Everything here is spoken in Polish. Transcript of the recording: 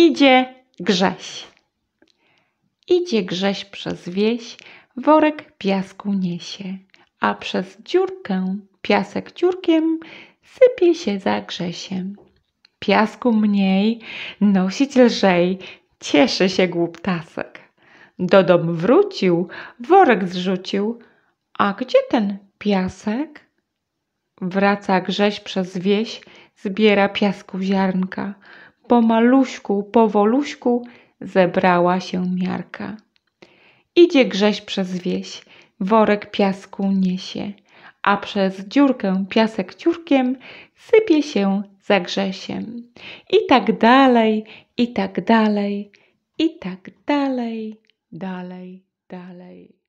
Idzie Grześ. Idzie Grześ przez wieś, worek piasku niesie, a przez dziurkę piasek dziurkiem sypie się za Grzesiem. Piasku mniej, nosić lżej, cieszy się głuptasek. Do dom wrócił, worek zrzucił. A gdzie ten piasek? Wraca Grześ przez wieś, zbiera piasku ziarnka. Po po powoluśku zebrała się miarka. Idzie grześ przez wieś, worek piasku niesie, a przez dziurkę piasek ciurkiem sypie się za grzesiem. I tak dalej, i tak dalej, i tak dalej, dalej, dalej.